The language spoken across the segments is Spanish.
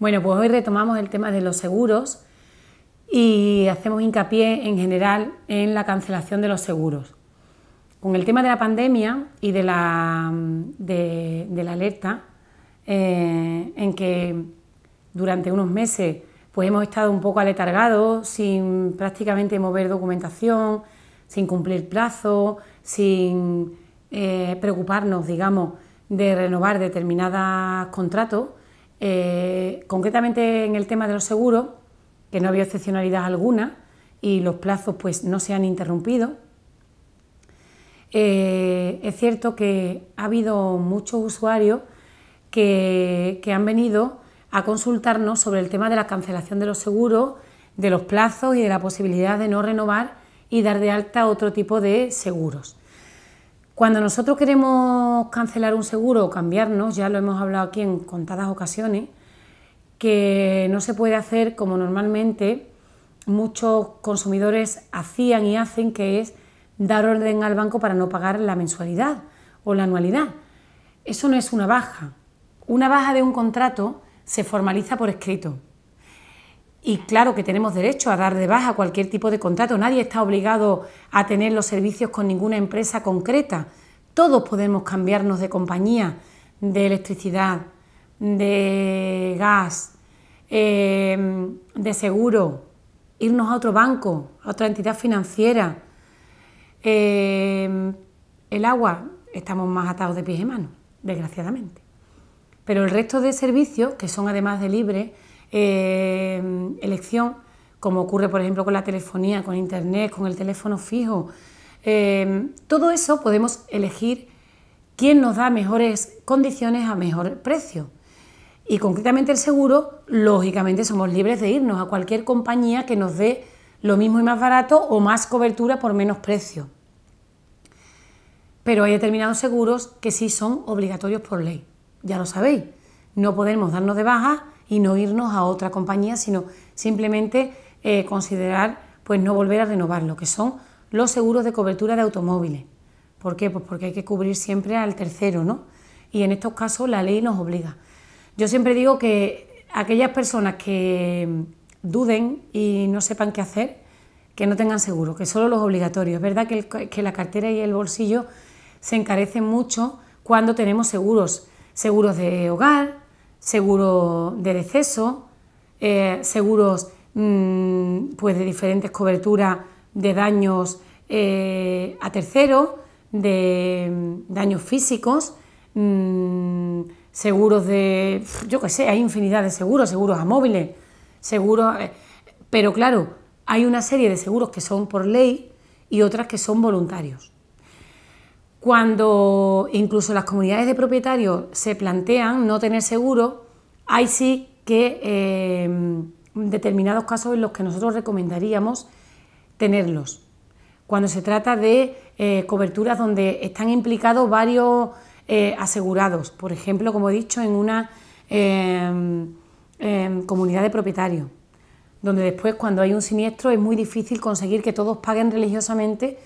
Bueno, pues hoy retomamos el tema de los seguros y hacemos hincapié en general en la cancelación de los seguros. Con el tema de la pandemia y de la, de, la alerta, eh, en que durante unos meses pues hemos estado un poco aletargados, sin prácticamente mover documentación, sin cumplir plazo, sin eh, preocuparnos, digamos, de renovar determinados contratos, eh, concretamente en el tema de los seguros, que no había excepcionalidad alguna y los plazos pues no se han interrumpido. Eh, es cierto que ha habido muchos usuarios que, que han venido a consultarnos sobre el tema de la cancelación de los seguros, de los plazos y de la posibilidad de no renovar y dar de alta otro tipo de seguros. Cuando nosotros queremos cancelar un seguro o cambiarnos, ya lo hemos hablado aquí en contadas ocasiones, que no se puede hacer como normalmente muchos consumidores hacían y hacen, que es dar orden al banco para no pagar la mensualidad o la anualidad. Eso no es una baja. Una baja de un contrato se formaliza por escrito. Y claro que tenemos derecho a dar de baja cualquier tipo de contrato. Nadie está obligado a tener los servicios con ninguna empresa concreta. Todos podemos cambiarnos de compañía, de electricidad, de gas, em, de seguro, irnos a otro banco, a otra entidad financiera. Em, el agua, estamos más atados de pies y manos, desgraciadamente. Pero el resto de servicios, que son además de libres, Em, elección, como ocurre por ejemplo con la telefonía, con internet, con el teléfono fijo. Em, todo eso podemos elegir quién nos da mejores condiciones a mejor precio. Y concretamente el seguro, lógicamente somos libres de irnos a cualquier compañía que nos dé lo mismo y más barato o más cobertura por menos precio. Pero hay determinados seguros que sí son obligatorios por ley. Ya lo sabéis, no podemos darnos de baja y no irnos a otra compañía, sino simplemente eh, considerar pues no volver a renovar lo que son los seguros de cobertura de automóviles. ¿Por qué? Pues porque hay que cubrir siempre al tercero, ¿no? Y en estos casos la ley nos obliga. Yo siempre digo que aquellas personas que duden y no sepan qué hacer, que no tengan seguro, que solo los obligatorios. Es verdad que, que la cartera y el bolsillo se encarecen mucho cuando tenemos seguros, seguros de hogar, seguro de deceso, eh, seguros mm, pues de diferentes coberturas de daños eh, a terceros, de mm, daños físicos, mm, seguros de, yo qué sé, hay infinidad de seguros, seguros a móviles, seguros... Eh, pero claro, hay una serie de seguros que son por ley y otras que son voluntarios. Cuando incluso las comunidades de propietarios se plantean no tener seguro, hay sí que em, determinados casos en los que nosotros recomendaríamos tenerlos. Cuando se trata de eh, coberturas donde están implicados varios eh, asegurados, por ejemplo, como he dicho, en una em, em, comunidad de propietarios, donde después cuando hay un siniestro es muy difícil conseguir que todos paguen religiosamente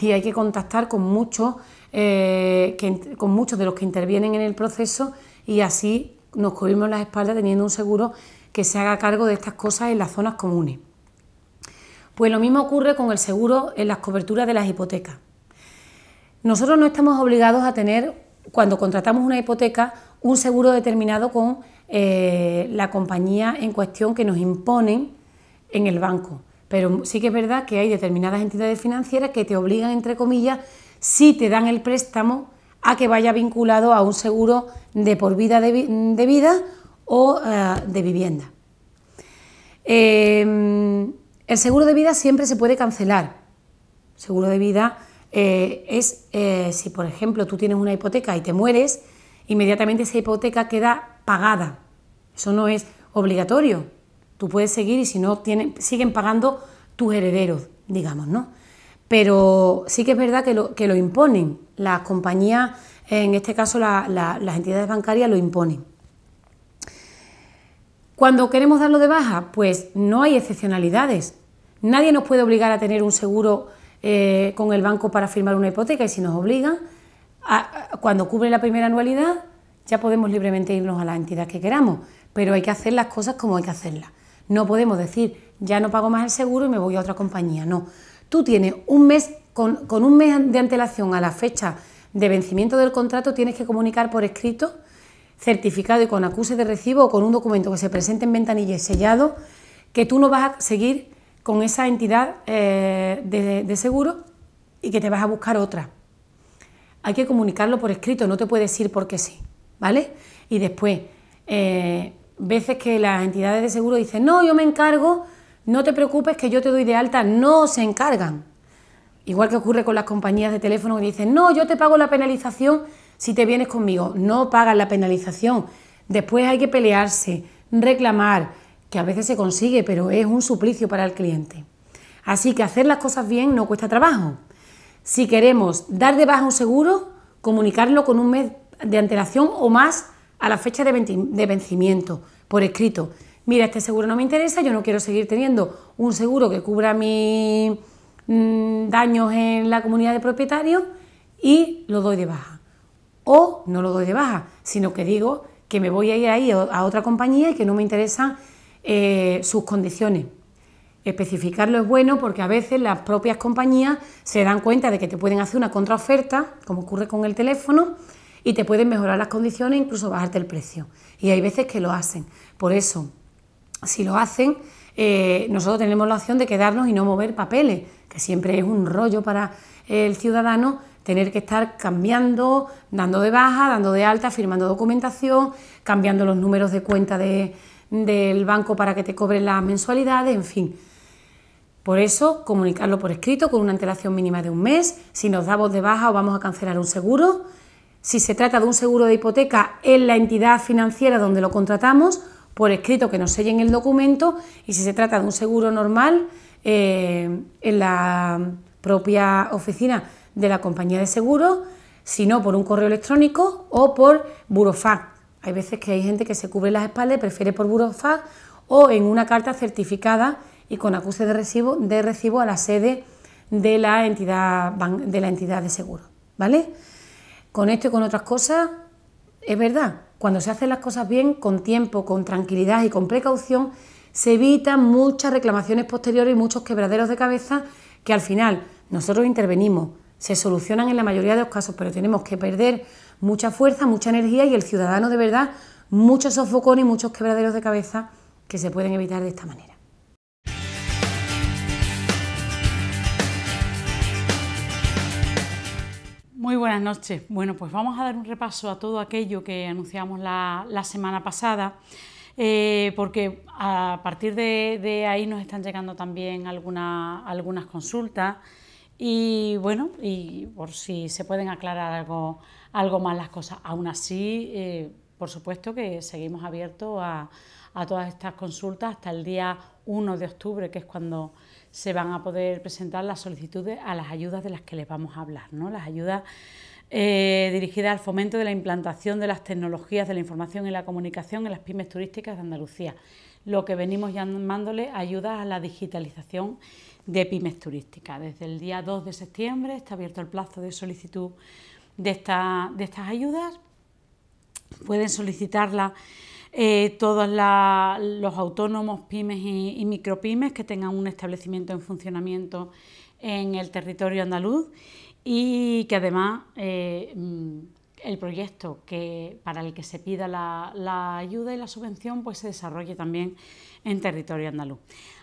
y hay que contactar con muchos eh, con muchos de los que intervienen en el proceso y así nos cubrimos las espaldas teniendo un seguro que se haga cargo de estas cosas en las zonas comunes. Pues lo mismo ocurre con el seguro en las coberturas de las hipotecas. Nosotros no estamos obligados a tener, cuando contratamos una hipoteca, un seguro determinado con eh, la compañía en cuestión que nos imponen en el banco. Pero sí que es verdad que hay determinadas entidades financieras que te obligan, entre comillas, si te dan el préstamo a que vaya vinculado a un seguro de por vida de, vida o eh, de vivienda. Em, el seguro de vida siempre se puede cancelar. Seguro de vida eh, es eh, si, por ejemplo, tú tienes una hipoteca y te mueres, inmediatamente esa hipoteca queda pagada. Eso no es obligatorio. Tú puedes seguir y si no, tienen, siguen pagando tus herederos, digamos, ¿no? pero sí que es verdad que lo, que lo imponen. Las compañías, en este caso las entidades bancarias, lo imponen. Cuando queremos darlo de baja, pues no hay excepcionalidades. Nadie nos puede obligar a tener un seguro eh, con el banco para firmar una hipoteca y si nos obligan, cuando cubre la primera anualidad, ya podemos libremente irnos a la entidad que queramos, pero hay que hacer las cosas como hay que hacerlas. No podemos decir, ya no pago más el seguro y me voy a otra compañía, no tú tienes un mes, con, un mes de antelación a la fecha de vencimiento del contrato, tienes que comunicar por escrito, certificado y con acuse de recibo o con un documento que se presente en ventanilla y sellado, que tú no vas a seguir con esa entidad eh, de, seguro y que te vas a buscar otra. Hay que comunicarlo por escrito, no te puedes ir porque sí, ¿vale? Y después, eh, veces que las entidades de seguro dicen, no, yo me encargo no te preocupes que yo te doy de alta, no se encargan. Igual que ocurre con las compañías de teléfono que dicen, no, yo te pago la penalización si te vienes conmigo. No pagan la penalización. Después hay que pelearse, reclamar, que a veces se consigue, pero es un suplicio para el cliente. Así que hacer las cosas bien no cuesta trabajo. Si queremos dar de baja un seguro, comunicarlo con un mes de antelación o más a la fecha de vencimiento, por escrito mira, este seguro no me interesa, yo no quiero seguir teniendo un seguro que cubra mis mm, daños en la comunidad de propietarios y lo doy de baja. O no lo doy de baja, sino que digo que me voy a ir ahí a otra compañía y que no me interesan eh, sus condiciones. Especificarlo es bueno porque a veces las propias compañías se dan cuenta de que te pueden hacer una contraoferta, como ocurre con el teléfono, y te pueden mejorar las condiciones e incluso bajarte el precio. Y hay veces que lo hacen. Por eso, si lo hacen, eh, nosotros tenemos la opción de quedarnos y no mover papeles, que siempre es un rollo para el ciudadano tener que estar cambiando, dando de baja, dando de alta, firmando documentación, cambiando los números de cuenta del banco para que te cobren las mensualidades, en fin. Por eso, comunicarlo por escrito con una antelación mínima de un mes, si nos damos de baja o vamos a cancelar un seguro, si se trata de un seguro de hipoteca en la entidad financiera donde lo contratamos por escrito que nos sellen el documento y si se trata de un seguro normal, eh, en la propia oficina de la compañía de seguros, sino por un correo electrónico o por burofax. Hay veces que hay gente que se cubre las espaldas y prefiere por burofax o en una carta certificada y con acuse de recibo, de recibo a la sede de la entidad, de, la entidad de seguro. ¿Vale? Con esto y con otras cosas, es verdad, cuando se hacen las cosas bien, con tiempo, con tranquilidad y con precaución, se evitan muchas reclamaciones posteriores y muchos quebraderos de cabeza que al final nosotros intervenimos, se solucionan en la mayoría de los casos, pero tenemos que perder mucha fuerza, mucha energía y el ciudadano de verdad muchos sofocones y muchos quebraderos de cabeza que se pueden evitar de esta manera. Muy buenas noches. Bueno, pues vamos a dar un repaso a todo aquello que anunciamos la, semana pasada, eh, porque a partir de, ahí nos están llegando también alguna, algunas consultas y bueno, y por si se pueden aclarar algo, algo más las cosas. Aún así, eh, por supuesto que seguimos abiertos a, a todas estas consultas hasta el día 1 de octubre, que es cuando se van a poder presentar las solicitudes a las ayudas de las que les vamos a hablar, ¿no? Las ayudas eh, dirigidas al fomento de la implantación de las tecnologías de la información y la comunicación en las pymes turísticas de Andalucía, lo que venimos llamándole ayudas a la digitalización de pymes turísticas. Desde el día 2 de septiembre está abierto el plazo de solicitud de, de estas ayudas. Pueden solicitarla. Eh, todos los autónomos, pymes y, micropymes que tengan un establecimiento en funcionamiento en el territorio andaluz y que además eh, mm, el proyecto que, para el que se pida la, ayuda y la subvención pues se desarrolle también en territorio andaluz.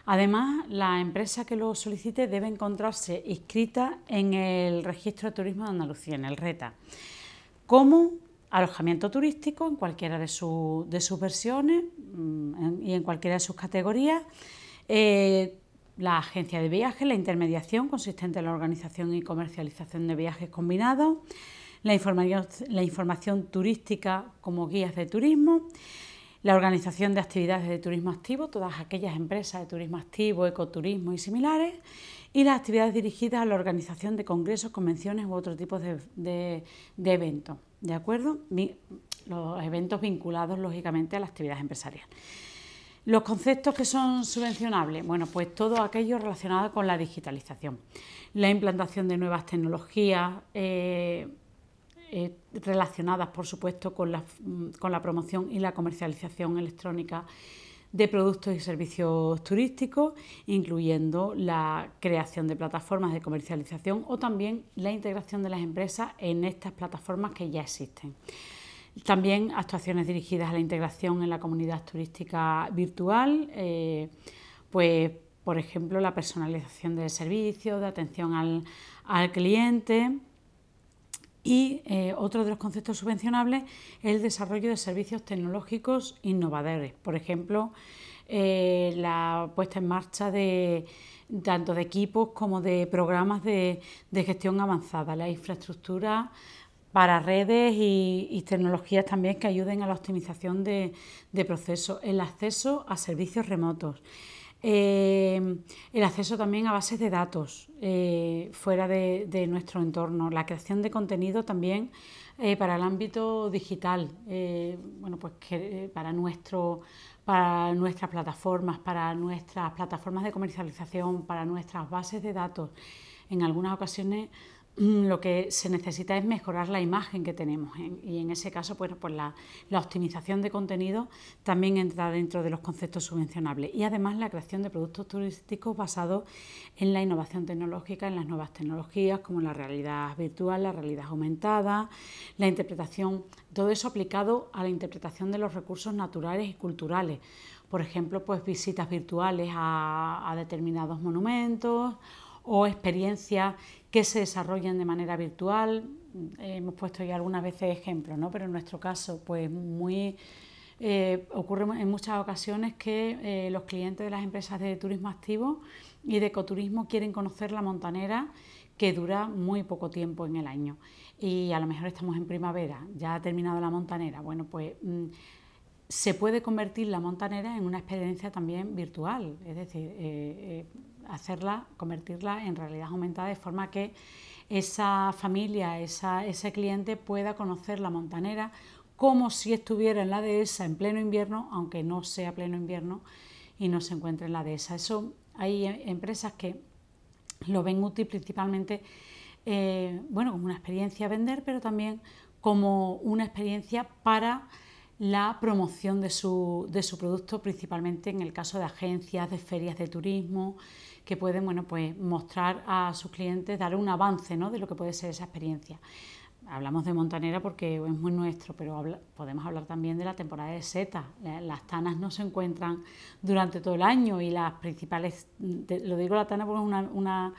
Además, la empresa que lo solicite debe encontrarse inscrita en el Registro de Turismo de Andalucía, en el RETA, ¿Cómo alojamiento turístico en cualquiera de, sus versiones mm, y en cualquiera de sus categorías. Eh, la agencia de viajes, la intermediación consistente en la organización y comercialización de viajes combinados, la información, turística como guías de turismo, la organización de actividades de turismo activo, todas aquellas empresas de turismo activo, ecoturismo y similares, y las actividades dirigidas a la organización de congresos, convenciones u otro tipo de eventos. ¿De acuerdo? Los eventos vinculados, lógicamente, a la actividad empresarial. Los conceptos que son subvencionables, bueno, pues todo aquello relacionado con la digitalización, la implantación de nuevas tecnologías, eh, eh, relacionadas, por supuesto, con mm, con la promoción y la comercialización electrónica, de productos y servicios turísticos, incluyendo la creación de plataformas de comercialización o también la integración de las empresas en estas plataformas que ya existen. También actuaciones dirigidas a la integración en la comunidad turística virtual, eh, pues por ejemplo la personalización de servicios, de atención al cliente, y eh, otro de los conceptos subvencionables es el desarrollo de servicios tecnológicos innovadores. Por ejemplo, eh, la puesta en marcha de tanto de equipos como de programas de, gestión avanzada, la infraestructura para redes y, tecnologías también que ayuden a la optimización de procesos, el acceso a servicios remotos, eh, el acceso también a bases de datos eh, fuera de, nuestro entorno, la creación de contenido también eh, para el ámbito digital, bueno, pues para, nuestro, para nuestras plataformas, para nuestras plataformas de comercialización, para nuestras bases de datos. En algunas ocasiones Mm, lo que se necesita es mejorar la imagen que tenemos ¿eh? y en ese caso pues, pues la, optimización de contenido también entra dentro de los conceptos subvencionables y además la creación de productos turísticos basados en la innovación tecnológica, en las nuevas tecnologías como la realidad virtual, la realidad aumentada, la interpretación, todo eso aplicado a la interpretación de los recursos naturales y culturales, por ejemplo pues visitas virtuales a, a determinados monumentos o experiencias que se desarrollan de manera virtual. Eh, hemos puesto ya algunas veces ejemplos, ¿no? pero en nuestro caso, pues muy eh, ocurre en muchas ocasiones que eh, los clientes de las empresas de turismo activo y de ecoturismo quieren conocer la montanera que dura muy poco tiempo en el año. Y a lo mejor estamos en primavera, ya ha terminado la montanera. Bueno, pues mm, se puede convertir la montanera en una experiencia también virtual, es decir, hacerla, convertirla en realidad aumentada de forma que esa familia, ese cliente pueda conocer la montanera como si estuviera en la dehesa en pleno invierno, aunque no sea pleno invierno y no se encuentre en la dehesa. Eso hay em, empresas que lo ven útil principalmente eh, bueno, como una experiencia a vender, pero también como una experiencia para la promoción de su producto, principalmente en el caso de agencias, de ferias de turismo, que pueden bueno, pues mostrar a sus clientes, dar un avance ¿no? de lo que puede ser esa experiencia. Hablamos de Montanera porque es muy nuestro, pero podemos hablar también de la temporada de setas. Las tanas no se encuentran durante todo el año y las principales, lo digo la tana porque es una,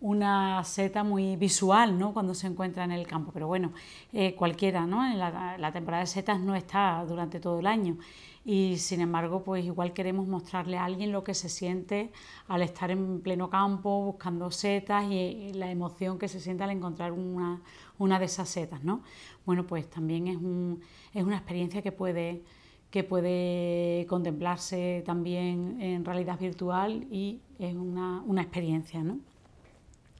una seta muy visual ¿no? cuando se encuentra en el campo, pero bueno, eh, cualquiera, ¿no? la, temporada de setas no está durante todo el año y sin embargo pues igual queremos mostrarle a alguien lo que se siente al estar en pleno campo buscando setas y la emoción que se siente al encontrar una, de esas setas. ¿no? Bueno pues también es, un, es una experiencia que puede, que puede contemplarse también en realidad virtual y es una, experiencia. ¿no?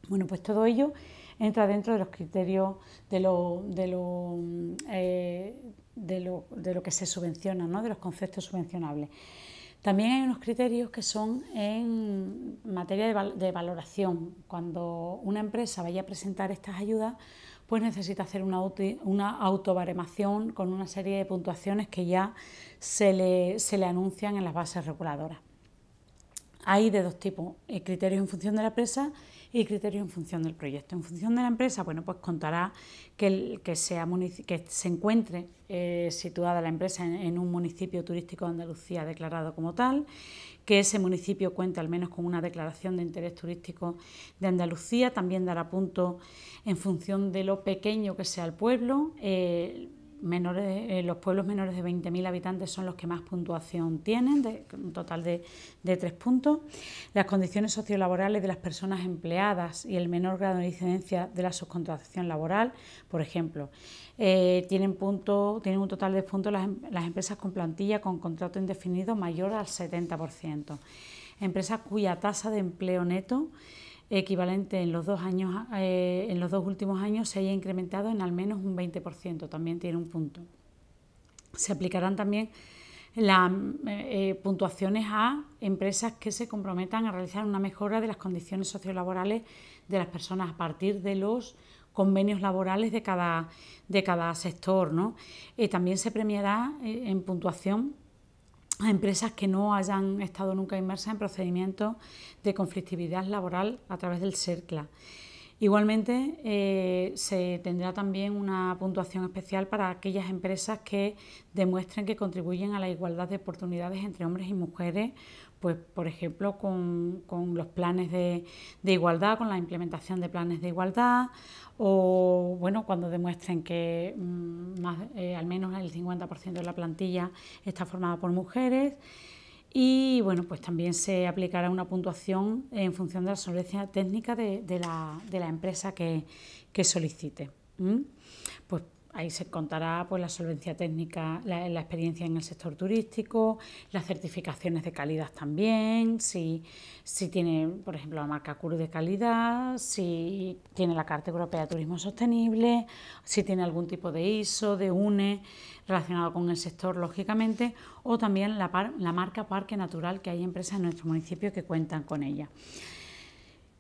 Bueno pues todo ello entra dentro de los criterios de lo... De lo eh, de lo, que se subvenciona, ¿no? de los conceptos subvencionables. También hay unos criterios que son en materia de, valoración. Cuando una empresa vaya a presentar estas ayudas, pues necesita hacer una, autovaremación con una serie de puntuaciones que ya se le, se le anuncian en las bases reguladoras. Hay de dos tipos, eh, criterios en función de la empresa y criterios en función del proyecto. En función de la empresa, bueno, pues contará que, que, sea que se encuentre eh, situada la empresa en, un municipio turístico de Andalucía declarado como tal, que ese municipio cuente al menos con una declaración de interés turístico de Andalucía, también dará punto en función de lo pequeño que sea el pueblo. Eh, menores eh, los pueblos menores de 20.000 habitantes son los que más puntuación tienen, un total de, tres puntos. Las condiciones sociolaborales de las personas empleadas y el menor grado de incidencia de la subcontratación laboral, por ejemplo, eh, tienen, punto, tienen un total de puntos las, em, las empresas con plantilla con contrato indefinido mayor al 70%. Empresas cuya tasa de empleo neto equivalente en los dos años, eh, en los dos últimos años se haya incrementado en al menos un 20%, también tiene un punto. Se aplicarán también las eh, eh, puntuaciones a empresas que se comprometan a realizar una mejora de las condiciones sociolaborales de las personas a partir de los convenios laborales de cada, de cada sector. también se premiará en puntuación a empresas que no hayan estado nunca inmersas en procedimientos de conflictividad laboral a través del CERCLA. Igualmente, eh, se tendrá también una puntuación especial para aquellas empresas que demuestren que contribuyen a la igualdad de oportunidades entre hombres y mujeres pues por ejemplo con, los planes de, igualdad, con la implementación de planes de igualdad, o bueno, cuando demuestren que mm, más, eh, al menos el 50% de la plantilla está formada por mujeres. Y bueno, pues también se aplicará una puntuación en función de la solvencia técnica de, la, empresa que, solicite. Pues Ahí se contará pues, la solvencia técnica, la, experiencia en el sector turístico, las certificaciones de calidad también, si, tiene, por ejemplo, la marca CUR de calidad, si tiene la Carta Europea de Turismo Sostenible, si tiene algún tipo de ISO, de UNE relacionado con el sector, lógicamente, o también la, la marca Parque Natural, que hay empresas en nuestro municipio que cuentan con ella.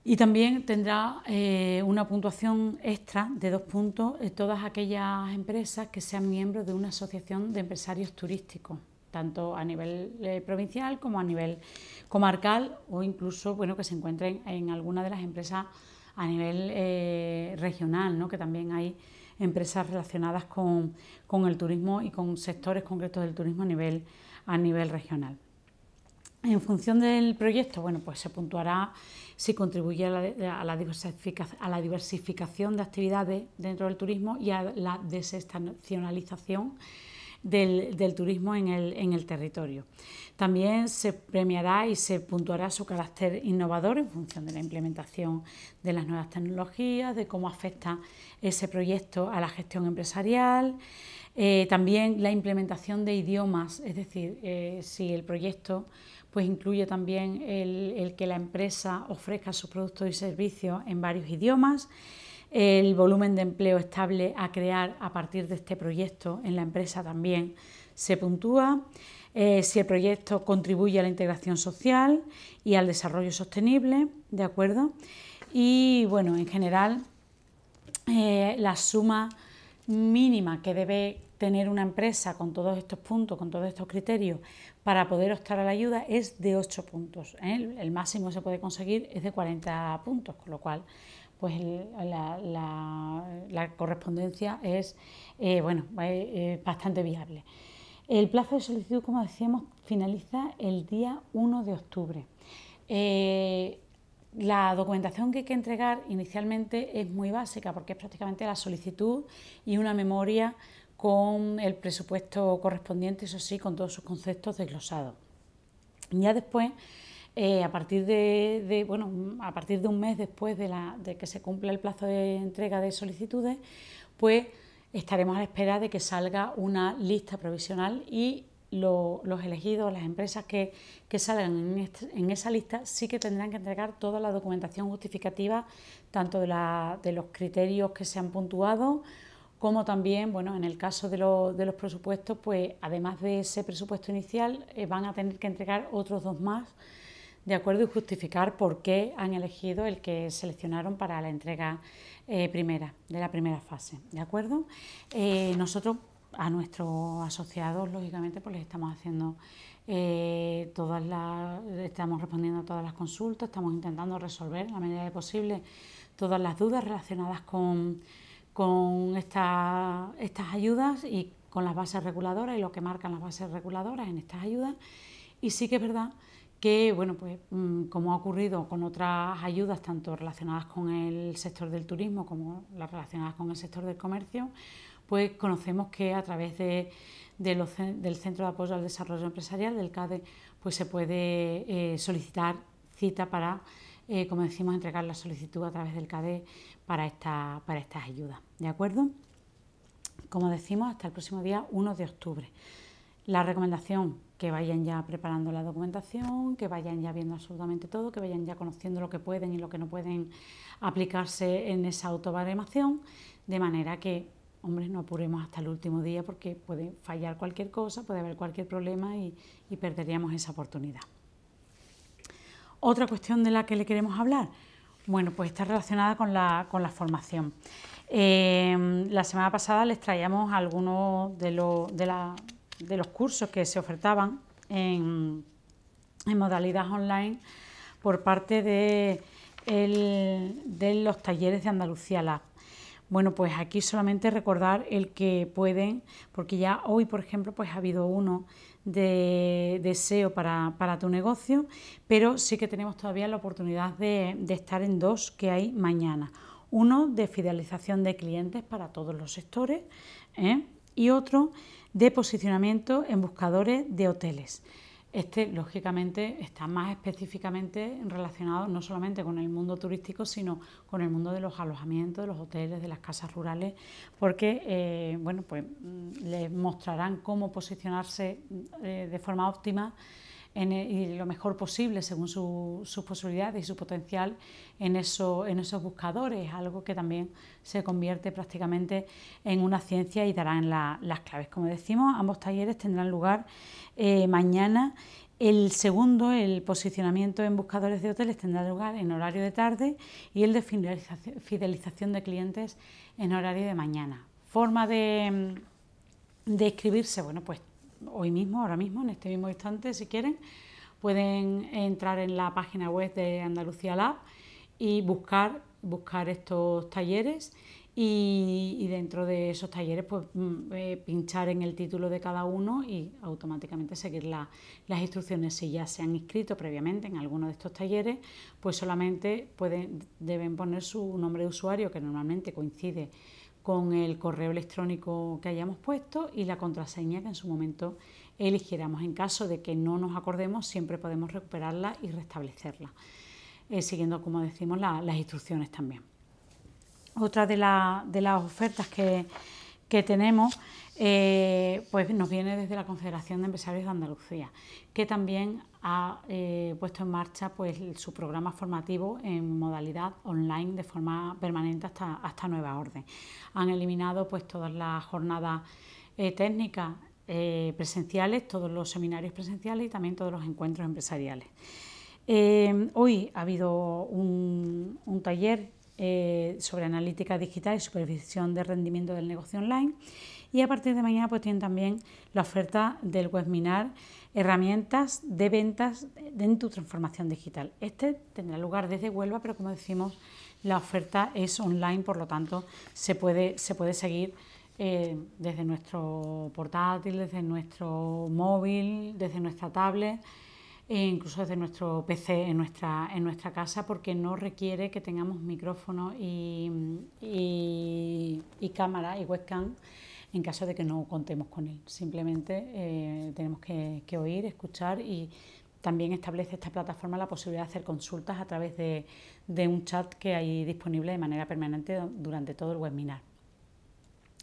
Y también tendrá eh, una puntuación extra de dos puntos todas aquellas empresas que sean miembros de una asociación de empresarios turísticos, tanto a nivel eh, provincial como a nivel comarcal o incluso bueno, que se encuentren en alguna de las empresas a nivel eh, regional, ¿no? que también hay empresas relacionadas con, con, el turismo y con sectores concretos del turismo a nivel, a nivel regional. En función del proyecto, bueno, pues se puntuará si contribuye a la, diversificación, a la diversificación de actividades dentro del turismo y a la desestacionalización del, turismo en el, territorio. También se premiará y se puntuará su carácter innovador en función de la implementación de las nuevas tecnologías, de cómo afecta ese proyecto a la gestión empresarial. Eh, también la implementación de idiomas, es decir, eh, si el proyecto pues incluye también el, que la empresa ofrezca sus productos y servicios en varios idiomas, el volumen de empleo estable a crear a partir de este proyecto en la empresa también se puntúa, eh, si el proyecto contribuye a la integración social y al desarrollo sostenible, ¿de acuerdo? Y bueno, en general, eh, la suma mínima que debe tener una empresa con todos estos puntos, con todos estos criterios, para poder optar a la ayuda es de 8 puntos. ¿eh? El máximo que se puede conseguir es de 40 puntos, con lo cual pues la, correspondencia es eh, bueno, bastante viable. El plazo de solicitud, como decíamos, finaliza el día 1 de octubre. Eh, la documentación que hay que entregar inicialmente es muy básica porque es prácticamente la solicitud y una memoria con el presupuesto correspondiente, eso sí, con todos sus conceptos desglosados. Ya después, eh, a, partir de, bueno, a partir de un mes después de, la, de que se cumpla el plazo de entrega de solicitudes, pues estaremos a la espera de que salga una lista provisional y los elegidos, las empresas que, que salgan este, en, esa lista, sí que tendrán que entregar toda la documentación justificativa, tanto de los criterios que se han puntuado, como también, bueno, en el caso de, de los presupuestos, pues además de ese presupuesto inicial, eh, van a tener que entregar otros dos más de acuerdo y justificar por qué han elegido el que seleccionaron para la entrega eh, primera, de la primera fase. ¿De acuerdo? Eh, nosotros a nuestros asociados, lógicamente, pues les estamos haciendo todas las, estamos respondiendo a todas las consultas, estamos intentando resolver en la medida de posible todas las dudas relacionadas con con estas ayudas y con las bases reguladoras y lo que marcan las bases reguladoras en estas ayudas. Y sí que es verdad que, bueno, pues mm, como ha ocurrido con otras ayudas, tanto relacionadas con el sector del turismo como las relacionadas con el sector del comercio, pues conocemos que a través de, del Centro de Apoyo al Desarrollo Empresarial, del CADE, pues se puede eh, solicitar cita para eh, como decimos, entregar la solicitud a través del CADE para, esta, para estas ayudas. ¿De acuerdo? Como decimos, hasta el próximo día 1 de octubre. La recomendación, que vayan ya preparando la documentación, que vayan ya viendo absolutamente todo, que vayan ya conociendo lo que pueden y lo que no pueden aplicarse en esa autobaremación, de manera que hombre, no apuremos hasta el último día porque puede fallar cualquier cosa, puede haber cualquier problema y perderíamos esa oportunidad. Otra cuestión de la que le queremos hablar, bueno, pues está relacionada con la, formación. Em, la semana pasada les traíamos algunos de, de, los cursos que se ofertaban en, modalidad online por parte de, de los talleres de Andalucía Lab. Bueno, pues aquí solamente recordar el que pueden, porque ya hoy, por ejemplo, pues ha habido uno de, deseo para, tu negocio, pero sí que tenemos todavía la oportunidad de, estar en dos que hay mañana. Uno de fidelización de clientes para todos los sectores ¿eh? y otro de posicionamiento en buscadores de hoteles. Este, lógicamente, está más específicamente relacionado no solamente con el mundo turístico, sino con el mundo de los alojamientos, de los hoteles, de las casas rurales, porque eh, bueno, pues, mm, les mostrarán cómo posicionarse mm, eh, de forma óptima e, y lo mejor posible según sus posibilidades y su potencial en, esos buscadores, algo que también se convierte prácticamente en una ciencia y darán las claves. Como decimos, ambos talleres tendrán lugar eh, mañana el segundo, el posicionamiento en buscadores de hoteles, tendrá lugar en horario de tarde y el de fidelización de clientes en horario de mañana. Forma de, de escribirse, bueno, pues hoy mismo, ahora mismo, en este mismo instante, si quieren, pueden entrar en la página web de Andalucía Lab y buscar, buscar estos talleres y, dentro de esos talleres pues mm, eh, pinchar en el título de cada uno y automáticamente seguir las instrucciones. Si ya se han inscrito previamente en alguno de estos talleres, pues solamente pueden, deben poner su nombre de usuario que normalmente coincide con el correo electrónico que hayamos puesto y la contraseña que en su momento eligiéramos. En caso de que no nos acordemos, siempre podemos recuperarla y restablecerla, eh, siguiendo, como decimos, las instrucciones también. Otra de, las ofertas que, tenemos eh, pues nos viene desde la Confederación de Empresarios de Andalucía, que también ha eh, puesto en marcha pues, su programa formativo en modalidad online de forma permanente hasta, hasta nueva orden. Han eliminado pues, todas las jornadas eh, técnicas eh, presenciales, todos los seminarios presenciales y también todos los encuentros empresariales. hoy ha habido un, un taller sobre analítica digital y supervisión de rendimiento del negocio online y a partir de mañana pues tienen también la oferta del webinar Herramientas de ventas en tu transformación digital. Este tendrá lugar desde Huelva, pero como decimos, la oferta es online, por lo tanto se puede, se puede seguir eh, desde nuestro portátil, desde nuestro móvil, desde nuestra tablet. E incluso desde nuestro PC en nuestra, en nuestra casa, porque no requiere que tengamos micrófono y, y cámara y webcam en caso de que no contemos con él. Simplemente eh, tenemos que, oír, escuchar y también establece esta plataforma la posibilidad de hacer consultas a través de, un chat que hay disponible de manera permanente durante todo el webinar.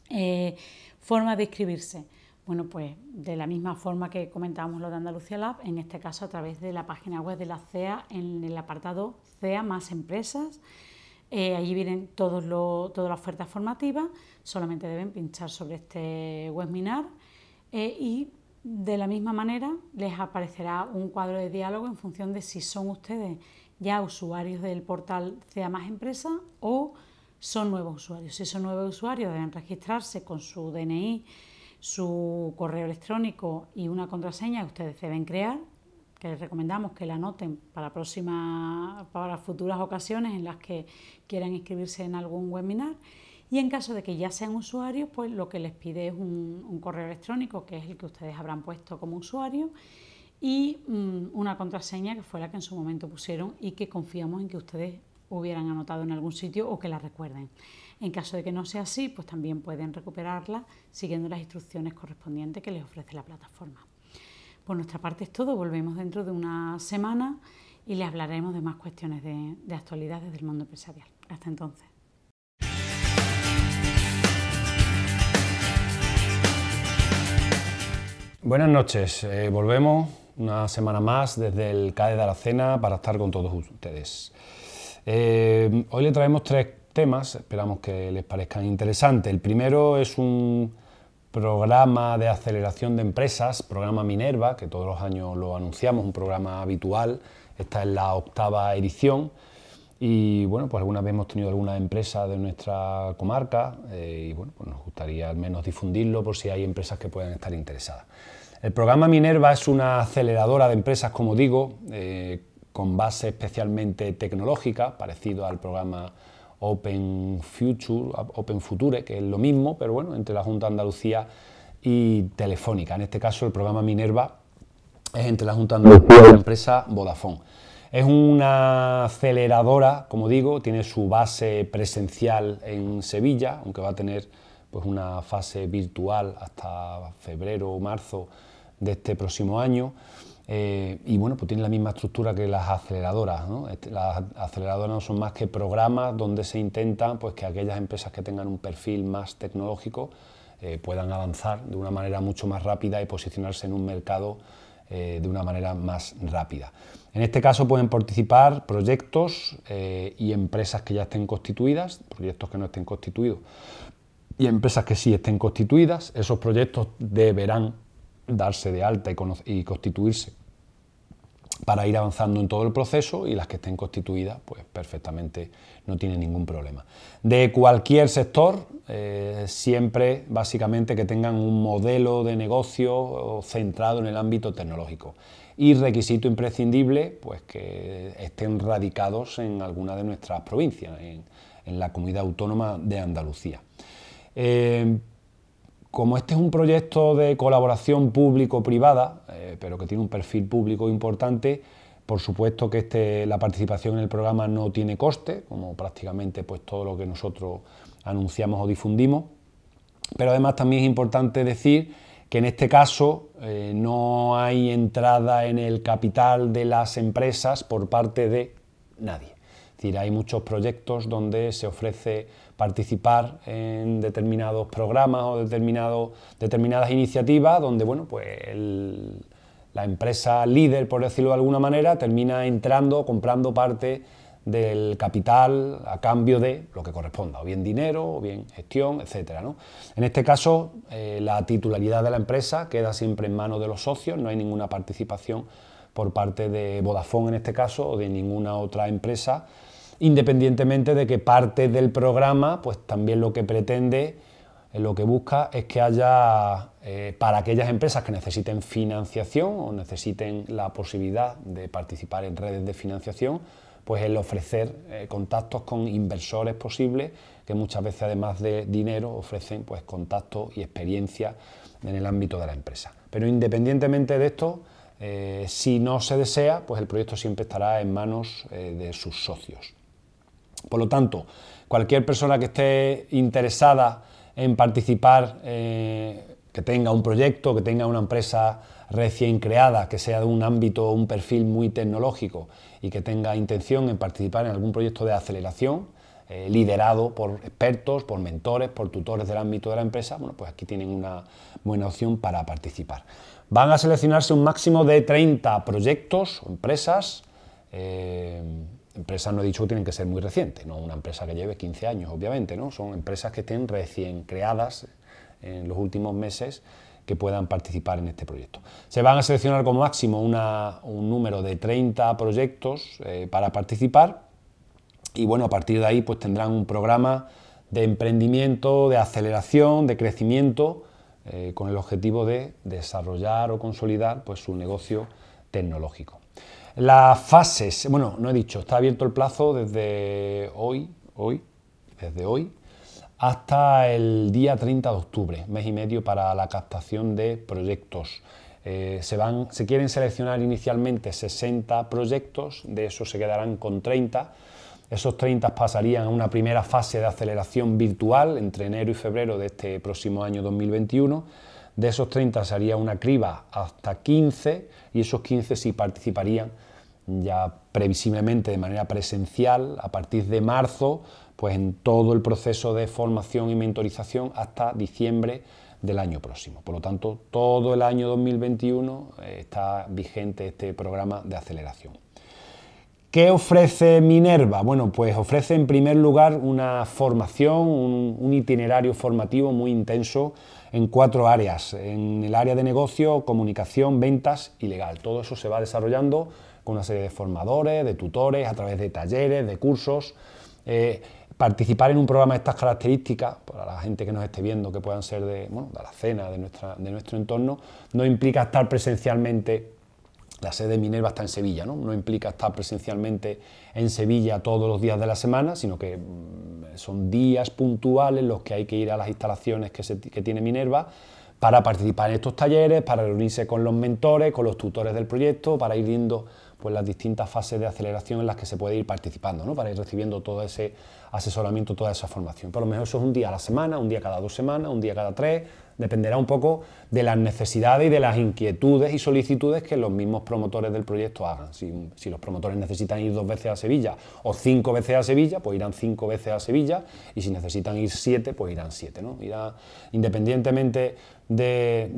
Eh, forma de inscribirse. Bueno, pues de la misma forma que comentábamos lo de Andalucía Lab, en este caso a través de la página web de la CEA en el apartado CEA más empresas. Eh, allí vienen todas las ofertas formativas, solamente deben pinchar sobre este webinar eh, y de la misma manera les aparecerá un cuadro de diálogo en función de si son ustedes ya usuarios del portal CEA empresa o son nuevos usuarios. Si son nuevos usuarios deben registrarse con su DNI, su correo electrónico y una contraseña que ustedes deben crear que les recomendamos que la anoten para próxima para futuras ocasiones en las que quieran inscribirse en algún webinar. Y en caso de que ya sean usuarios, pues lo que les pide es un, correo electrónico, que es el que ustedes habrán puesto como usuario, y mm, una contraseña que fue la que en su momento pusieron y que confiamos en que ustedes hubieran anotado en algún sitio o que la recuerden. En caso de que no sea así, pues también pueden recuperarla siguiendo las instrucciones correspondientes que les ofrece la plataforma. Por nuestra parte es todo, volvemos dentro de una semana y le hablaremos de más cuestiones de, actualidad desde el mundo empresarial. Hasta entonces. Buenas noches, eh, volvemos una semana más desde el CAE de Aracena para estar con todos ustedes. Eh, hoy le traemos tres temas, esperamos que les parezcan interesantes. El primero es un programa de aceleración de empresas, programa Minerva, que todos los años lo anunciamos, un programa habitual, esta es la octava edición. Y bueno, pues alguna vez hemos tenido alguna empresa de nuestra comarca eh, y bueno, pues nos gustaría al menos difundirlo por si hay empresas que puedan estar interesadas. El programa Minerva es una aceleradora de empresas, como digo, eh, con base especialmente tecnológica, parecido al programa Open Future, Open Future, que es lo mismo, pero bueno, entre la Junta de Andalucía y Telefónica. En este caso, el programa Minerva es entre la Junta de Andalucía y la empresa Vodafone. Es una aceleradora, como digo, tiene su base presencial en Sevilla, aunque va a tener pues una fase virtual hasta febrero o marzo de este próximo año. Eh, y bueno, pues tiene la misma estructura que las aceleradoras. Este, las aceleradoras no son más que programas donde se intenta pues, que aquellas empresas que tengan un perfil más tecnológico eh, puedan avanzar de una manera mucho más rápida y posicionarse en un mercado eh, de una manera más rápida. En este caso pueden participar proyectos y empresas que ya estén constituidas, proyectos que no estén constituidos y empresas que sí estén constituidas. Esos proyectos deberán darse de alta y, constituirse para ir avanzando en todo el proceso y las que estén constituidas, pues perfectamente no tienen ningún problema. De cualquier sector, eh, siempre básicamente que tengan un modelo de negocio centrado en el ámbito tecnológico. Y requisito imprescindible, pues que estén radicados en alguna de nuestras provincias, en, la comunidad autónoma de Andalucía. Eh, como este es un proyecto de colaboración público-privada, eh, pero que tiene un perfil público importante, por supuesto que este, la participación en el programa no tiene coste, como prácticamente pues, todo lo que nosotros anunciamos o difundimos. Pero además también es importante decir que en este caso eh, no hay entrada en el capital de las empresas por parte de nadie. Es decir, hay muchos proyectos donde se ofrece participar en determinados programas o determinadas iniciativas donde, bueno, pues la empresa líder, por decirlo de alguna manera, termina entrando, comprando parte del capital a cambio de lo que corresponda, o bien dinero, o bien gestión, etc. En este caso, eh, la titularidad de la empresa queda siempre en manos de los socios, no hay ninguna participación por parte de Vodafone en este caso, o de ninguna otra empresa independientemente de que parte del programa, pues también lo que pretende, eh, lo que busca es que haya, eh, para aquellas empresas que necesiten financiación o necesiten la posibilidad de participar en redes de financiación, pues el ofrecer eh, contactos con inversores posibles, que muchas veces además de dinero ofrecen pues contactos y experiencia en el ámbito de la empresa. Pero independientemente de esto, si no se desea, pues el proyecto siempre estará en manos de sus socios. Por lo tanto, cualquier persona que esté interesada en participar, eh, que tenga un proyecto, que tenga una empresa recién creada, que sea de un ámbito, un perfil muy tecnológico y que tenga intención en participar en algún proyecto de aceleración, eh, liderado por expertos, por mentores, por tutores del ámbito de la empresa, bueno, pues aquí tienen una buena opción para participar. Van a seleccionarse un máximo de 30 proyectos o empresas. Eh, empresas, no he dicho que tienen que ser muy recientes, no una empresa que lleve 15 años, obviamente, ¿no? Son empresas que estén recién creadas en los últimos meses que puedan participar en este proyecto. Se van a seleccionar como máximo un número de 30 proyectos eh, para participar y bueno, a partir de ahí pues tendrán un programa de emprendimiento, de aceleración, de crecimiento, eh, con el objetivo de desarrollar o consolidar pues, su negocio tecnológico. Las fases, bueno, no he dicho, está abierto el plazo desde hoy, hoy, desde hoy, hasta el día 30 de octubre, mes y medio para la captación de proyectos. Eh, se, van, se quieren seleccionar inicialmente 60 proyectos, de esos se quedarán con 30. Esos 30 pasarían a una primera fase de aceleración virtual entre enero y febrero de este próximo año 2021. De esos 30 se haría una criba hasta 15 y esos 15 sí participarían ya previsiblemente de manera presencial a partir de marzo, pues en todo el proceso de formación y mentorización hasta diciembre del año próximo. Por lo tanto, todo el año 2021 eh, está vigente este programa de aceleración. ¿Qué ofrece Minerva? Bueno, pues ofrece en primer lugar una formación, un, itinerario formativo muy intenso en cuatro áreas, en el área de negocio, comunicación, ventas y legal. Todo eso se va desarrollando con una serie de formadores, de tutores, a través de talleres, de cursos. Eh, participar en un programa de estas características, para la gente que nos esté viendo, que puedan ser de, bueno, de la cena, de, nuestra, de nuestro entorno, no implica estar presencialmente la sede de Minerva está en Sevilla, ¿no? ¿no? implica estar presencialmente en Sevilla todos los días de la semana, sino que mm, son días puntuales los que hay que ir a las instalaciones que, que, tiene Minerva para participar en estos talleres, para reunirse con los mentores, con los tutores del proyecto, para ir viendo pues, las distintas fases de aceleración en las que se puede ir participando, ¿no? para ir recibiendo todo ese asesoramiento, toda esa formación. ...por lo mejor eso es un día a la semana, un día cada dos semanas, un día cada tres, dependerá un poco de las necesidades y de las inquietudes y solicitudes que los mismos promotores del proyecto hagan. Si, los promotores necesitan ir dos veces a Sevilla o cinco veces a Sevilla, pues irán cinco veces a Sevilla y si necesitan ir siete, pues irán siete. ¿no? Irá, independientemente de,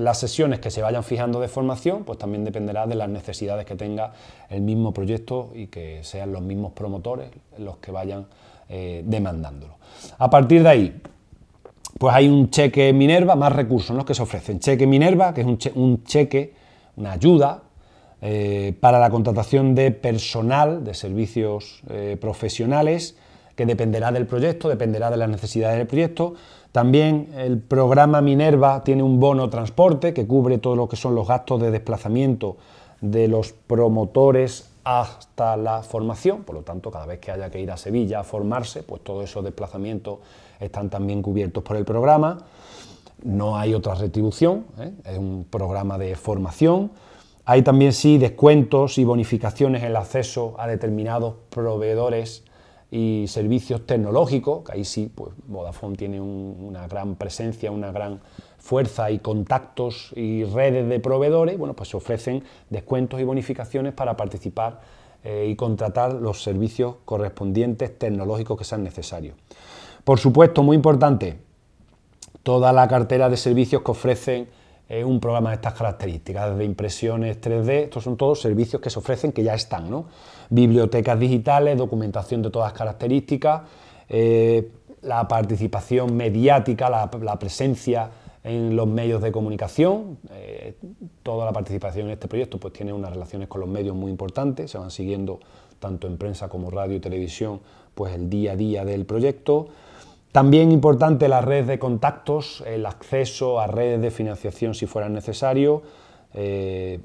las sesiones que se vayan fijando de formación, pues también dependerá de las necesidades que tenga el mismo proyecto y que sean los mismos promotores los que vayan eh, demandándolo. A partir de ahí, pues hay un cheque Minerva, más recursos los que se ofrecen. Cheque Minerva, que es un, cheque, una ayuda eh, para la contratación de personal de servicios eh, profesionales, que dependerá del proyecto, dependerá de las necesidades del proyecto. También el programa Minerva tiene un bono transporte que cubre todo lo que son los gastos de desplazamiento de los promotores hasta la formación, por lo tanto, cada vez que haya que ir a Sevilla a formarse, pues todo esos desplazamiento están también cubiertos por el programa. No hay otra retribución, ¿eh? es un programa de formación. Hay también sí descuentos y bonificaciones en el acceso a determinados proveedores y servicios tecnológicos, que ahí sí, pues Vodafone tiene una gran presencia, una gran fuerza y contactos y redes de proveedores, bueno, pues se ofrecen descuentos y bonificaciones para participar eh, y contratar los servicios correspondientes tecnológicos que sean necesarios. Por supuesto, muy importante, toda la cartera de servicios que ofrecen eh, un programa de estas características, de impresiones 3D, estos son todos servicios que se ofrecen que ya están, Bibliotecas digitales, documentación de todas características, eh, la participación mediática, la, presencia en los medios de comunicación, eh, toda la participación en este proyecto pues tiene unas relaciones con los medios muy importantes, se van siguiendo tanto en prensa como radio y televisión pues el día a día del proyecto, también importante la red de contactos, el acceso a redes de financiación si fuera necesario. Eh,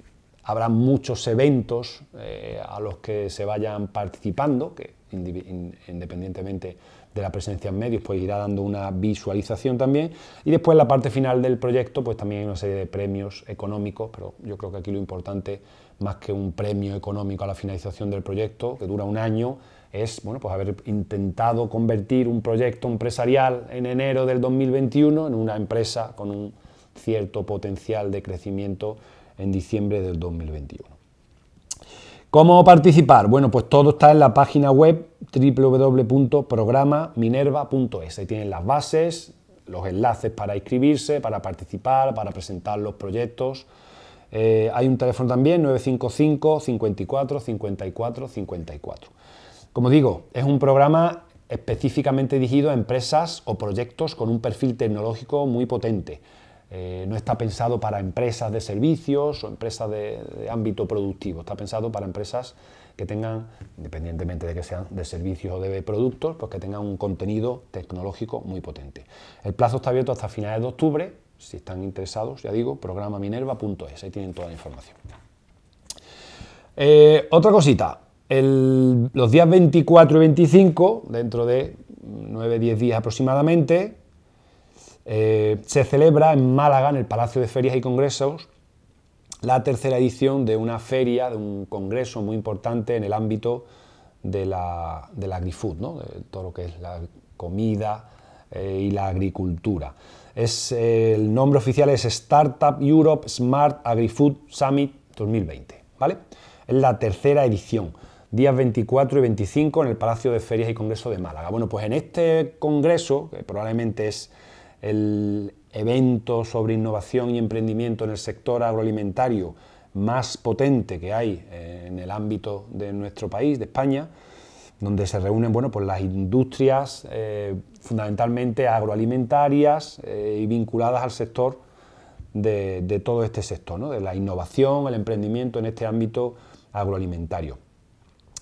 habrá muchos eventos eh, a los que se vayan participando, que independientemente de la presencia en medios, pues irá dando una visualización también. Y después la parte final del proyecto, pues también hay una serie de premios económicos, pero yo creo que aquí lo importante, más que un premio económico a la finalización del proyecto, que dura un año, es bueno, pues haber intentado convertir un proyecto empresarial en enero del 2021 en una empresa con un cierto potencial de crecimiento en diciembre del 2021. ¿Cómo participar? Bueno, pues todo está en la página web www.programaminerva.es. Ahí tienen las bases, los enlaces para inscribirse, para participar, para presentar los proyectos. Eh, hay un teléfono también, 955 54 54 54. Como digo, es un programa específicamente dirigido a empresas o proyectos con un perfil tecnológico muy potente. Eh, no está pensado para empresas de servicios o empresas de, ámbito productivo, está pensado para empresas que tengan, independientemente de que sean de servicios o de productos, pues que tengan un contenido tecnológico muy potente. El plazo está abierto hasta finales de octubre, si están interesados, ya digo, programaminerva.es, ahí tienen toda la información. Eh, otra cosita, los días 24 y 25, dentro de 9-10 días aproximadamente, eh, se celebra en Málaga, en el Palacio de Ferias y Congresos, la tercera edición de una feria, de un congreso muy importante en el ámbito del la, de agrifood, de todo lo que es la comida eh, y la agricultura. Es, eh, el nombre oficial es Startup Europe Smart Agrifood Summit 2020. ¿vale? Es la tercera edición días 24 y 25 en el Palacio de Ferias y Congreso de Málaga. Bueno, pues en este congreso, que probablemente es el evento sobre innovación y emprendimiento en el sector agroalimentario más potente que hay eh, en el ámbito de nuestro país, de España, donde se reúnen bueno, pues las industrias eh, fundamentalmente agroalimentarias eh, y vinculadas al sector de, todo este sector, ¿no? de la innovación, el emprendimiento en este ámbito agroalimentario.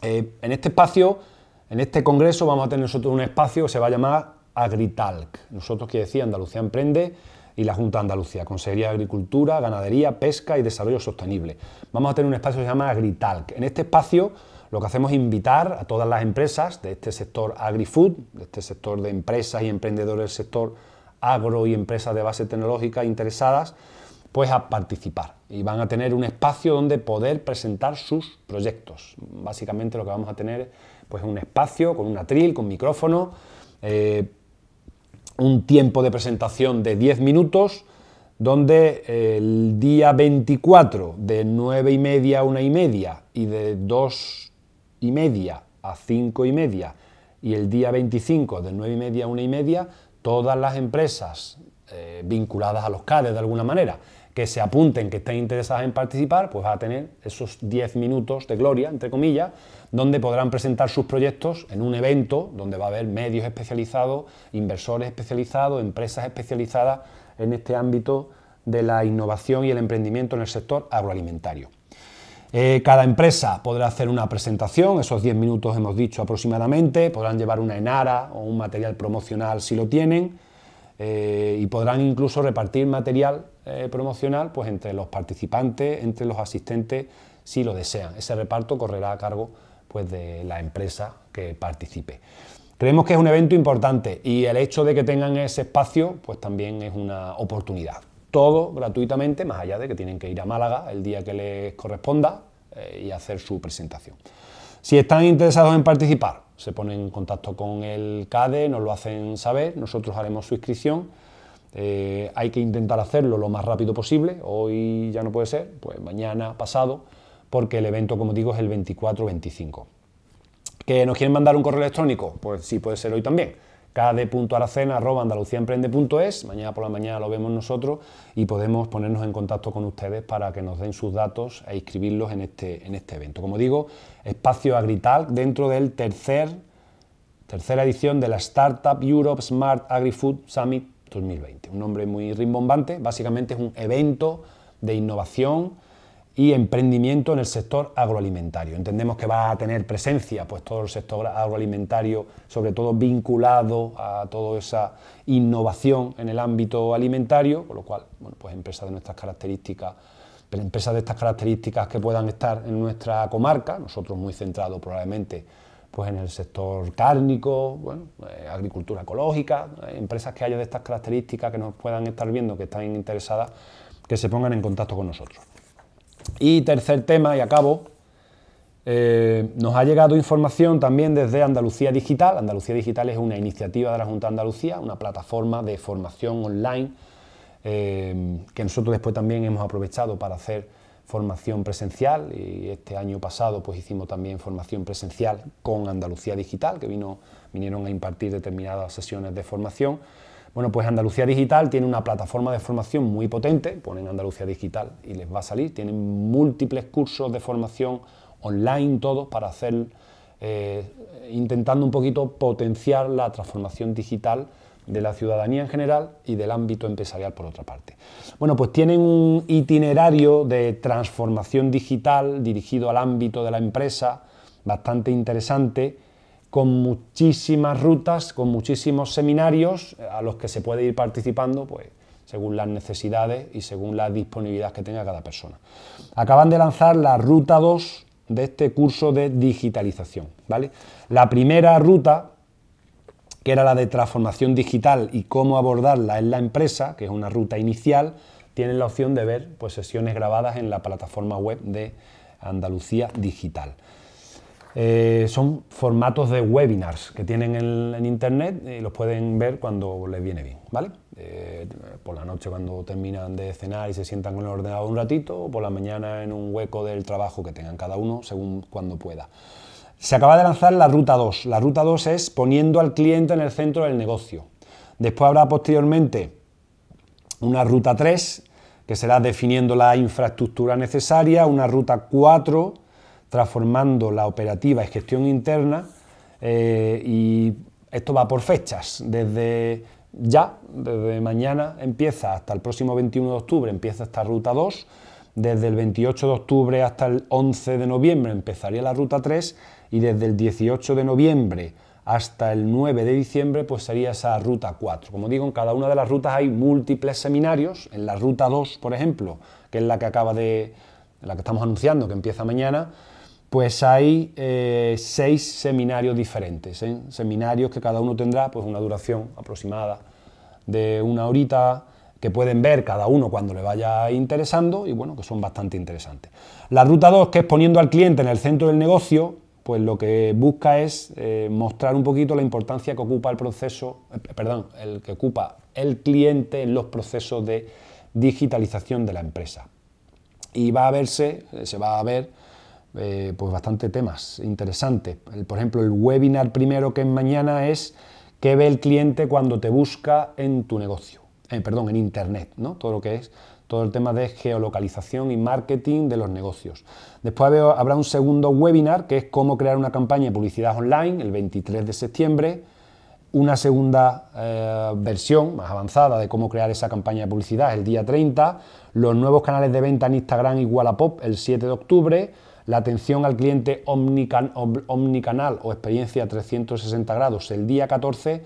Eh, en este espacio, en este congreso, vamos a tener nosotros un espacio que se va a llamar Agritalk. Nosotros, que decía Andalucía Emprende y la Junta de Andalucía, Consejería de Agricultura, Ganadería, Pesca y Desarrollo Sostenible. Vamos a tener un espacio que se llama Agritalc. En este espacio, lo que hacemos es invitar a todas las empresas de este sector agrifood, de este sector de empresas y emprendedores del sector agro y empresas de base tecnológica interesadas, pues a participar y van a tener un espacio donde poder presentar sus proyectos. Básicamente lo que vamos a tener pues un espacio con un atril, con micrófono, eh, un tiempo de presentación de 10 minutos, donde eh, el día 24 de 9 y media a 1 y media y de 2 y media a 5 y media y el día 25 de 9 y media a 1 y media, todas las empresas eh, vinculadas a los CADES de alguna manera, que se apunten, que estén interesadas en participar, pues va a tener esos 10 minutos de gloria, entre comillas, donde podrán presentar sus proyectos en un evento donde va a haber medios especializados, inversores especializados, empresas especializadas en este ámbito de la innovación y el emprendimiento en el sector agroalimentario. Eh, cada empresa podrá hacer una presentación, esos 10 minutos hemos dicho aproximadamente, podrán llevar una enara o un material promocional si lo tienen, eh, y podrán incluso repartir material eh, promocional pues, entre los participantes, entre los asistentes, si lo desean. Ese reparto correrá a cargo pues, de la empresa que participe. Creemos que es un evento importante y el hecho de que tengan ese espacio pues, también es una oportunidad. Todo gratuitamente, más allá de que tienen que ir a Málaga el día que les corresponda eh, y hacer su presentación. Si están interesados en participar, se pone en contacto con el CADE, nos lo hacen saber, nosotros haremos su inscripción. Eh, hay que intentar hacerlo lo más rápido posible, hoy ya no puede ser, pues mañana, pasado, porque el evento, como digo, es el 24-25. ¿Que nos quieren mandar un correo electrónico? Pues sí, puede ser hoy también es Mañana por la mañana lo vemos nosotros y podemos ponernos en contacto con ustedes para que nos den sus datos e inscribirlos en este, este evento. Como digo, espacio Agrital dentro del tercer, tercera edición de la Startup Europe Smart Agri-Food Summit 2020. Un nombre muy rimbombante, básicamente es un evento de innovación y emprendimiento en el sector agroalimentario. Entendemos que va a tener presencia pues, todo el sector agroalimentario, sobre todo vinculado a toda esa innovación en el ámbito alimentario, con lo cual, bueno, pues empresas de nuestras características, empresas de estas características que puedan estar en nuestra comarca, nosotros muy centrados probablemente pues en el sector cárnico, eh, agricultura ecológica, eh, empresas que haya de estas características que nos puedan estar viendo, que están interesadas, que se pongan en contacto con nosotros. Y tercer tema, y acabo, eh, nos ha llegado información también desde Andalucía Digital. Andalucía Digital es una iniciativa de la Junta de Andalucía, una plataforma de formación online eh, que nosotros después también hemos aprovechado para hacer formación presencial y este año pasado pues hicimos también formación presencial con Andalucía Digital que vinieron a impartir determinadas sesiones de formación bueno, pues Andalucía Digital tiene una plataforma de formación muy potente, ponen Andalucía Digital y les va a salir. Tienen múltiples cursos de formación online todos para hacer, eh, intentando un poquito potenciar la transformación digital de la ciudadanía en general y del ámbito empresarial por otra parte. Bueno, pues tienen un itinerario de transformación digital dirigido al ámbito de la empresa bastante interesante con muchísimas rutas, con muchísimos seminarios eh, a los que se puede ir participando, pues, según las necesidades y según la disponibilidad que tenga cada persona. Acaban de lanzar la ruta 2 de este curso de digitalización, La primera ruta, que era la de transformación digital y cómo abordarla en la empresa, que es una ruta inicial, tienen la opción de ver pues, sesiones grabadas en la plataforma web de Andalucía Digital. Eh, son formatos de webinars que tienen en, internet y los pueden ver cuando les viene bien, ¿vale? Eh, por la noche cuando terminan de cenar y se sientan con el ordenador un ratito, o por la mañana en un hueco del trabajo que tengan cada uno según cuando pueda. Se acaba de lanzar la ruta 2. La ruta 2 es poniendo al cliente en el centro del negocio. Después habrá posteriormente una ruta 3, que será definiendo la infraestructura necesaria, una ruta 4, transformando la operativa y gestión interna eh, y esto va por fechas, desde ya, desde mañana empieza hasta el próximo 21 de octubre empieza esta ruta 2, desde el 28 de octubre hasta el 11 de noviembre empezaría la ruta 3 y desde el 18 de noviembre hasta el 9 de diciembre pues sería esa ruta 4. Como digo, en cada una de las rutas hay múltiples seminarios, en la ruta 2, por ejemplo, que es la que acaba de la que estamos anunciando que empieza mañana, pues hay eh, seis seminarios diferentes, ¿eh? seminarios que cada uno tendrá pues, una duración aproximada de una horita, que pueden ver cada uno cuando le vaya interesando y bueno, que son bastante interesantes. La ruta 2, que es poniendo al cliente en el centro del negocio, pues lo que busca es eh, mostrar un poquito la importancia que ocupa el proceso, perdón, el que ocupa el cliente en los procesos de digitalización de la empresa. Y va a verse, se va a ver eh, pues bastante temas interesantes. Por ejemplo, el webinar primero que es mañana es qué ve el cliente cuando te busca en tu negocio, eh, perdón, en Internet, ¿no? Todo lo que es todo el tema de geolocalización y marketing de los negocios. Después habrá un segundo webinar que es cómo crear una campaña de publicidad online el 23 de septiembre, una segunda eh, versión más avanzada de cómo crear esa campaña de publicidad el día 30, los nuevos canales de venta en Instagram y Wallapop el 7 de octubre, la atención al cliente omnicanal o experiencia 360 grados el día 14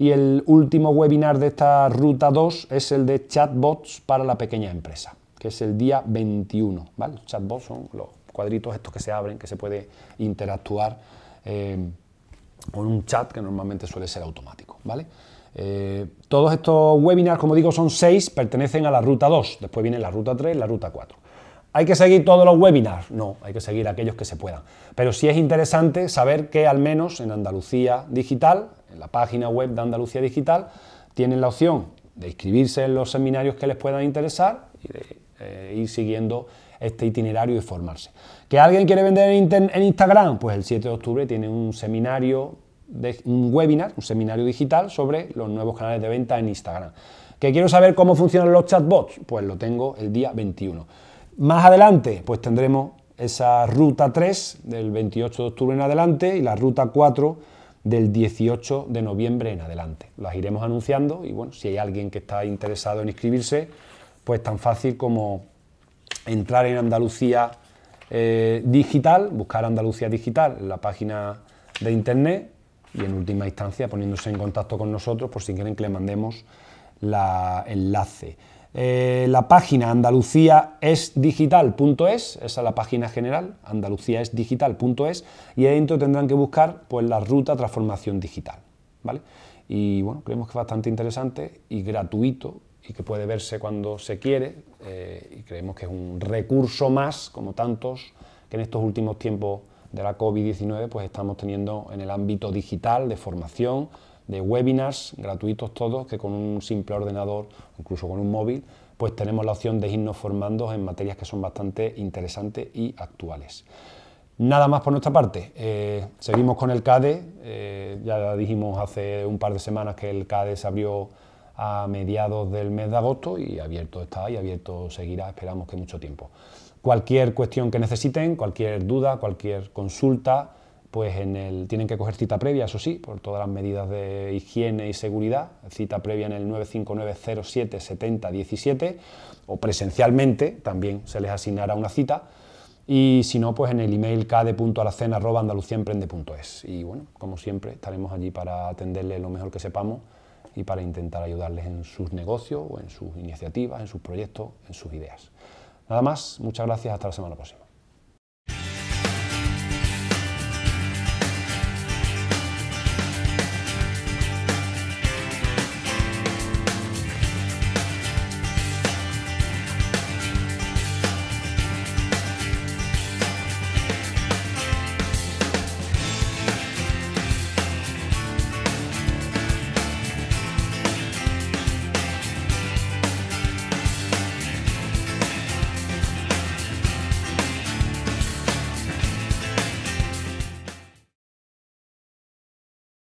y el último webinar de esta ruta 2 es el de chatbots para la pequeña empresa, que es el día 21. ¿vale? chatbots son los cuadritos estos que se abren, que se puede interactuar eh, con un chat que normalmente suele ser automático. ¿vale? Eh, todos estos webinars, como digo, son seis, pertenecen a la ruta 2, después viene la ruta 3 la ruta 4. ¿Hay que seguir todos los webinars? No, hay que seguir aquellos que se puedan. Pero sí es interesante saber que al menos en Andalucía Digital, en la página web de Andalucía Digital, tienen la opción de inscribirse en los seminarios que les puedan interesar y de eh, ir siguiendo este itinerario y formarse. ¿Que alguien quiere vender en, Instagram? Pues el 7 de octubre tiene un seminario, un webinar, un seminario digital sobre los nuevos canales de venta en Instagram. ¿Que quiero saber cómo funcionan los chatbots? Pues lo tengo el día 21. Más adelante, pues tendremos esa ruta 3 del 28 de octubre en adelante y la ruta 4 del 18 de noviembre en adelante. Las iremos anunciando y bueno, si hay alguien que está interesado en inscribirse, pues tan fácil como entrar en Andalucía eh, Digital, buscar Andalucía Digital en la página de internet y en última instancia poniéndose en contacto con nosotros por si quieren que le mandemos el enlace. Eh, la página andaluciaesdigital.es, esa es la página general, andaluciaesdigital.es, y ahí dentro tendrán que buscar pues, la ruta transformación digital. ¿vale? Y bueno, creemos que es bastante interesante y gratuito y que puede verse cuando se quiere eh, y creemos que es un recurso más, como tantos que en estos últimos tiempos de la COVID-19 pues estamos teniendo en el ámbito digital de formación, de webinars gratuitos todos, que con un simple ordenador, incluso con un móvil, pues tenemos la opción de irnos formando en materias que son bastante interesantes y actuales. Nada más por nuestra parte. Eh, seguimos con el CADE. Eh, ya dijimos hace un par de semanas que el CADE se abrió a mediados del mes de agosto y abierto está y abierto seguirá, esperamos que mucho tiempo. Cualquier cuestión que necesiten, cualquier duda, cualquier consulta, pues en el, tienen que coger cita previa, eso sí, por todas las medidas de higiene y seguridad, cita previa en el 959077017 o presencialmente también se les asignará una cita y si no, pues en el email kd.alacena.andaluciaemprende.es y bueno, como siempre estaremos allí para atenderles lo mejor que sepamos y para intentar ayudarles en sus negocios o en sus iniciativas, en sus proyectos, en sus ideas. Nada más, muchas gracias, hasta la semana próxima.